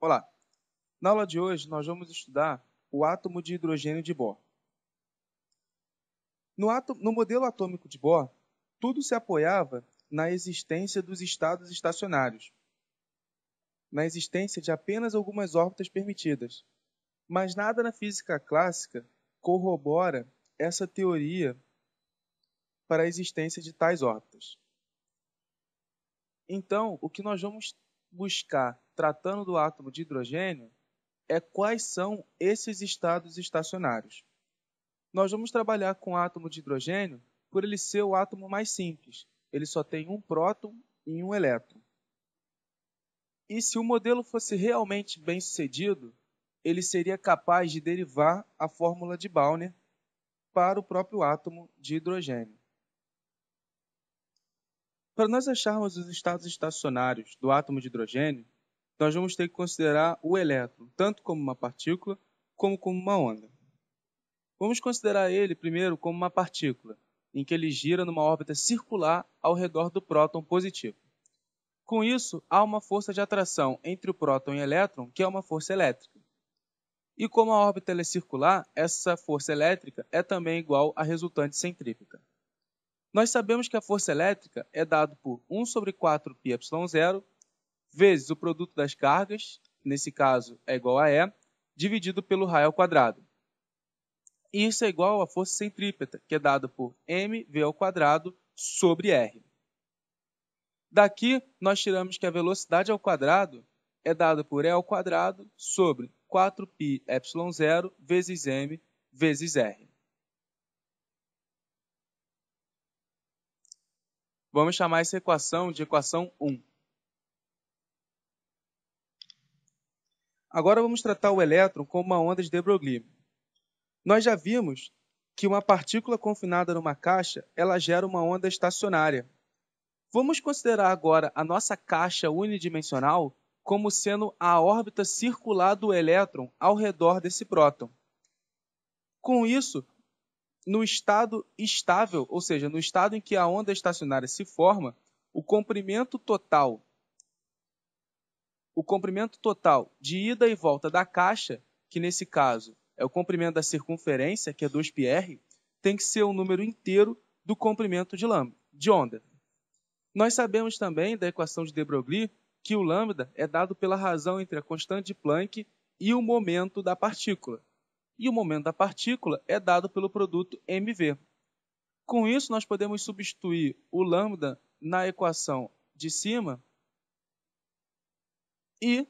Olá. Na aula de hoje, nós vamos estudar o átomo de hidrogênio de Bohr. No, átomo, no modelo atômico de Bohr, tudo se apoiava na existência dos estados estacionários, na existência de apenas algumas órbitas permitidas. Mas nada na física clássica corrobora essa teoria para a existência de tais órbitas. Então, o que nós vamos buscar tratando do átomo de hidrogênio é quais são esses estados estacionários. Nós vamos trabalhar com o átomo de hidrogênio por ele ser o átomo mais simples. Ele só tem um próton e um elétron. E se o modelo fosse realmente bem sucedido, ele seria capaz de derivar a fórmula de Balmer para o próprio átomo de hidrogênio. Para nós acharmos os estados estacionários do átomo de hidrogênio, nós vamos ter que considerar o elétron tanto como uma partícula como como uma onda. Vamos considerar ele primeiro como uma partícula, em que ele gira numa órbita circular ao redor do próton positivo. Com isso, há uma força de atração entre o próton e o elétron, que é uma força elétrica. E como a órbita é circular, essa força elétrica é também igual à resultante centrípeta. Nós sabemos que a força elétrica é dada por 1 sobre 4 π 0 vezes o produto das cargas, nesse caso é igual a E, dividido pelo raio ao quadrado. E isso é igual à força centrípeta, que é dada por mv ao quadrado sobre r. Daqui, nós tiramos que a velocidade ao quadrado é dada por E ao quadrado sobre 4π ε0 vezes m vezes r. Vamos chamar essa equação de equação 1. Agora vamos tratar o elétron como uma onda de de Broglie. Nós já vimos que uma partícula confinada numa caixa, ela gera uma onda estacionária. Vamos considerar agora a nossa caixa unidimensional como sendo a órbita circular do elétron ao redor desse próton. Com isso, no estado estável, ou seja, no estado em que a onda estacionária se forma, o comprimento total o comprimento total de ida e volta da caixa, que nesse caso é o comprimento da circunferência, que é 2πr, tem que ser o número inteiro do comprimento de lambda, de onda. Nós sabemos também da equação de de Broglie que o lambda é dado pela razão entre a constante de Planck e o momento da partícula. E o momento da partícula é dado pelo produto mv. Com isso, nós podemos substituir o lambda na equação de cima e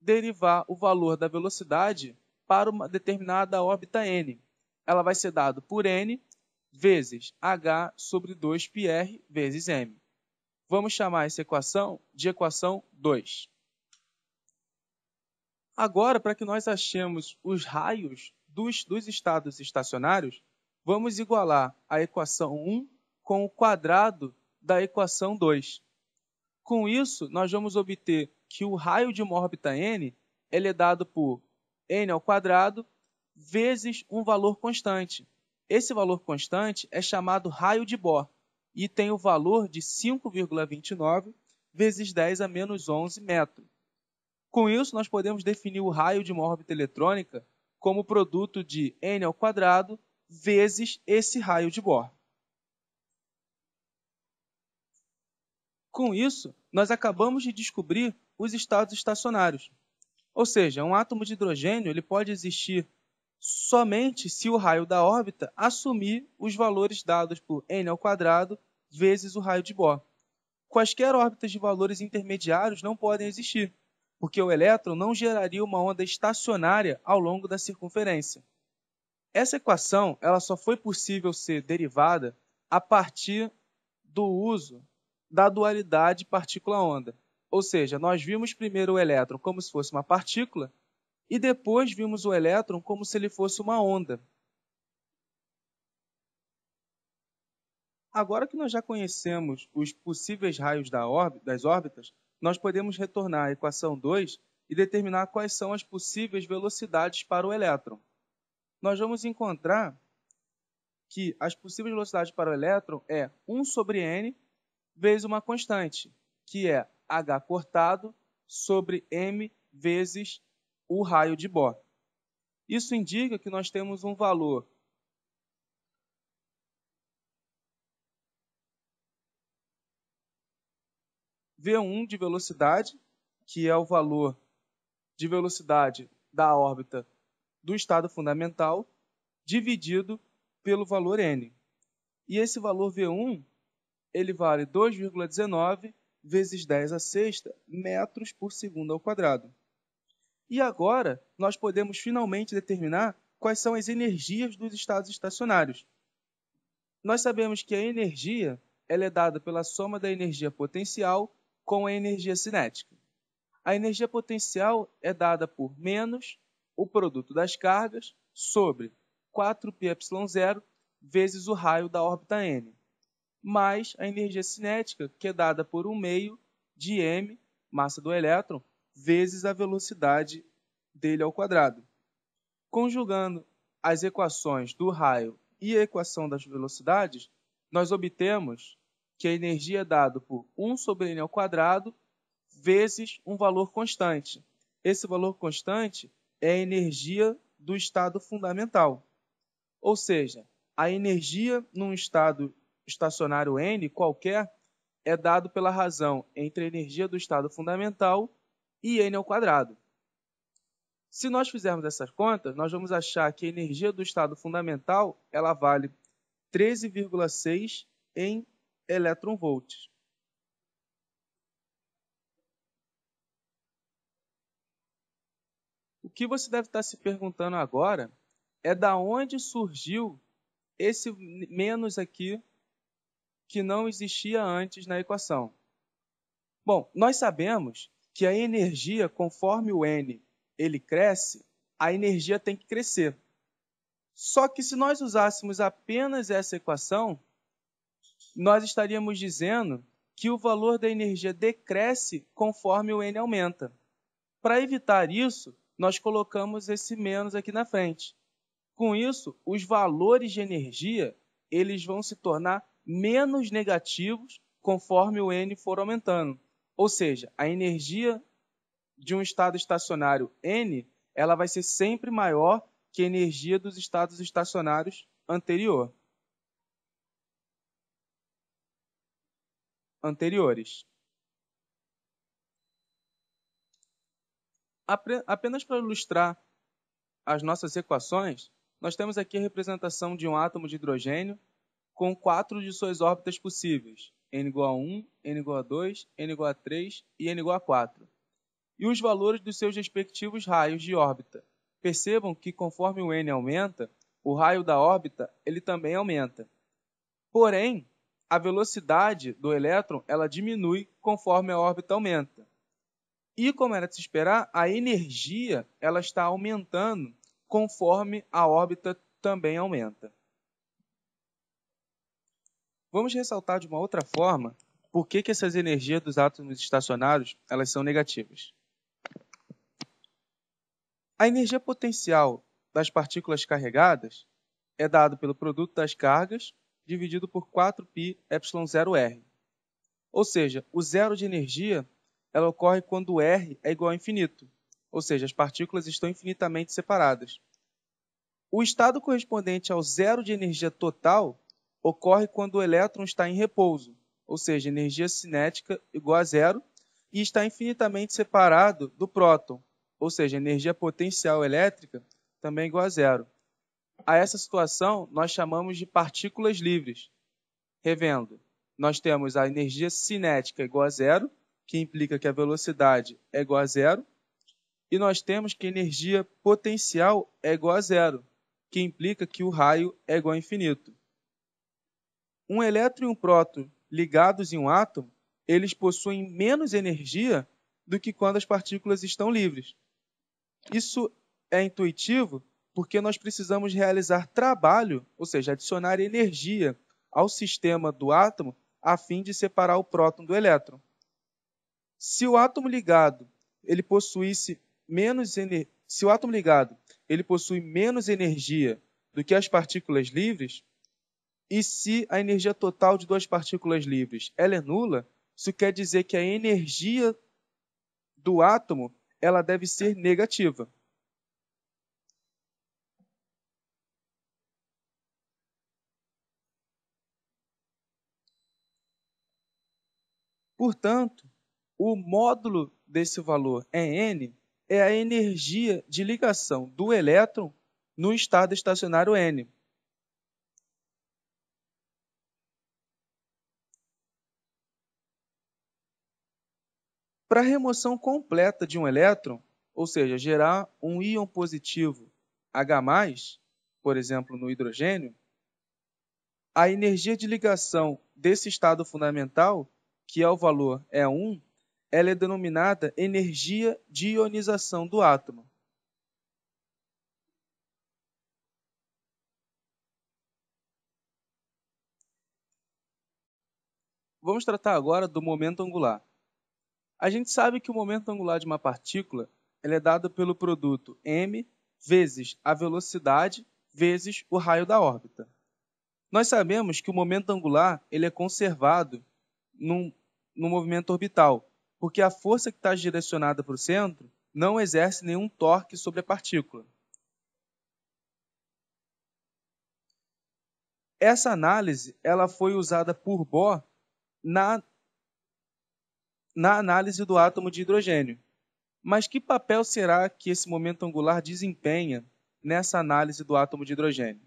derivar o valor da velocidade para uma determinada órbita n. Ela vai ser dada por n vezes h sobre 2πr vezes m. Vamos chamar essa equação de equação 2. Agora, para que nós achemos os raios dos, dos estados estacionários, vamos igualar a equação 1 com o quadrado da equação 2. Com isso, nós vamos obter que o raio de uma órbita n ele é dado por n ao quadrado vezes um valor constante. Esse valor constante é chamado raio de Bohr e tem o valor de 5,29 vezes 10 a menos 11 metro. Com isso, nós podemos definir o raio de uma órbita eletrônica como produto de n ao quadrado vezes esse raio de Bohr. Com isso, nós acabamos de descobrir os estados estacionários. Ou seja, um átomo de hidrogênio ele pode existir somente se o raio da órbita assumir os valores dados por n ao quadrado vezes o raio de Bohr. Quaisquer órbitas de valores intermediários não podem existir, porque o elétron não geraria uma onda estacionária ao longo da circunferência. Essa equação ela só foi possível ser derivada a partir do uso da dualidade partícula-onda. Ou seja, nós vimos primeiro o elétron como se fosse uma partícula e depois vimos o elétron como se ele fosse uma onda. Agora que nós já conhecemos os possíveis raios das órbitas, nós podemos retornar à equação 2 e determinar quais são as possíveis velocidades para o elétron. Nós vamos encontrar que as possíveis velocidades para o elétron é 1 sobre n vezes uma constante, que é H cortado sobre M vezes o raio de Bohr. Isso indica que nós temos um valor V1 de velocidade, que é o valor de velocidade da órbita do estado fundamental, dividido pelo valor n. E esse valor V1 ele vale 2,19 vezes 10 a sexta metros por segundo ao quadrado. E agora nós podemos finalmente determinar quais são as energias dos estados estacionários. Nós sabemos que a energia ela é dada pela soma da energia potencial com a energia cinética. A energia potencial é dada por menos o produto das cargas sobre 4 π 0 vezes o raio da órbita n mais a energia cinética, que é dada por um meio de m, massa do elétron, vezes a velocidade dele ao quadrado. Conjugando as equações do raio e a equação das velocidades, nós obtemos que a energia é dada por 1 sobre n ao quadrado vezes um valor constante. Esse valor constante é a energia do estado fundamental. Ou seja, a energia num estado estacionário n qualquer é dado pela razão entre a energia do estado fundamental e n ao quadrado. Se nós fizermos essas contas, nós vamos achar que a energia do estado fundamental ela vale 13,6 em elétron volts. O que você deve estar se perguntando agora é da onde surgiu esse menos aqui que não existia antes na equação. Bom, nós sabemos que a energia, conforme o n ele cresce, a energia tem que crescer. Só que se nós usássemos apenas essa equação, nós estaríamos dizendo que o valor da energia decresce conforme o n aumenta. Para evitar isso, nós colocamos esse menos aqui na frente. Com isso, os valores de energia eles vão se tornar menos negativos conforme o N for aumentando. Ou seja, a energia de um estado estacionário N ela vai ser sempre maior que a energia dos estados estacionários anterior. anteriores. Apenas para ilustrar as nossas equações, nós temos aqui a representação de um átomo de hidrogênio com quatro de suas órbitas possíveis, n igual a 1, n igual a 2, n igual a 3 e n igual a 4, e os valores dos seus respectivos raios de órbita. Percebam que conforme o n aumenta, o raio da órbita ele também aumenta. Porém, a velocidade do elétron ela diminui conforme a órbita aumenta. E como era de se esperar, a energia ela está aumentando conforme a órbita também aumenta. Vamos ressaltar de uma outra forma por que, que essas energias dos átomos estacionários elas são negativas. A energia potencial das partículas carregadas é dada pelo produto das cargas dividido por 4π ε0r. Ou seja, o zero de energia ela ocorre quando r é igual a infinito, ou seja, as partículas estão infinitamente separadas. O estado correspondente ao zero de energia total ocorre quando o elétron está em repouso, ou seja, energia cinética igual a zero, e está infinitamente separado do próton, ou seja, energia potencial elétrica também igual a zero. A essa situação, nós chamamos de partículas livres. Revendo, nós temos a energia cinética igual a zero, que implica que a velocidade é igual a zero, e nós temos que a energia potencial é igual a zero, que implica que o raio é igual a infinito. Um elétron e um próton ligados em um átomo, eles possuem menos energia do que quando as partículas estão livres. Isso é intuitivo porque nós precisamos realizar trabalho, ou seja, adicionar energia ao sistema do átomo a fim de separar o próton do elétron. Se o átomo ligado ele possuísse menos se o átomo ligado ele possui menos energia do que as partículas livres, e se a energia total de duas partículas livres ela é nula, isso quer dizer que a energia do átomo ela deve ser negativa. Portanto, o módulo desse valor n é a energia de ligação do elétron no estado estacionário N. Para a remoção completa de um elétron, ou seja, gerar um íon positivo H+, por exemplo, no hidrogênio, a energia de ligação desse estado fundamental, que é o valor E1, ela é denominada energia de ionização do átomo. Vamos tratar agora do momento angular. A gente sabe que o momento angular de uma partícula é dado pelo produto m vezes a velocidade vezes o raio da órbita. Nós sabemos que o momento angular ele é conservado num, num movimento orbital, porque a força que está direcionada para o centro não exerce nenhum torque sobre a partícula. Essa análise ela foi usada por Bohr na na análise do átomo de hidrogênio. Mas que papel será que esse momento angular desempenha nessa análise do átomo de hidrogênio?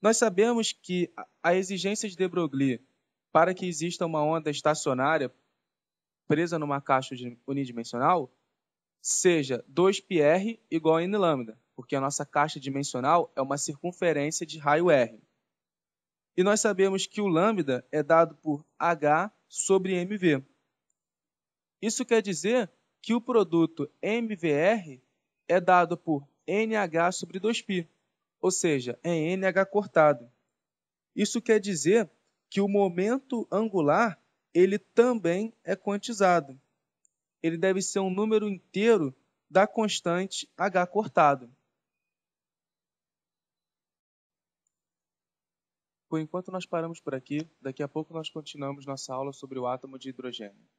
Nós sabemos que a exigência de de Broglie para que exista uma onda estacionária presa numa caixa unidimensional seja 2πr igual a n lambda, porque a nossa caixa dimensional é uma circunferência de raio r. E nós sabemos que o lambda é dado por h sobre mv. Isso quer dizer que o produto MVR é dado por NH sobre 2π, ou seja, é NH cortado. Isso quer dizer que o momento angular ele também é quantizado. Ele deve ser um número inteiro da constante h cortado. Por enquanto, nós paramos por aqui. Daqui a pouco, nós continuamos nossa aula sobre o átomo de hidrogênio.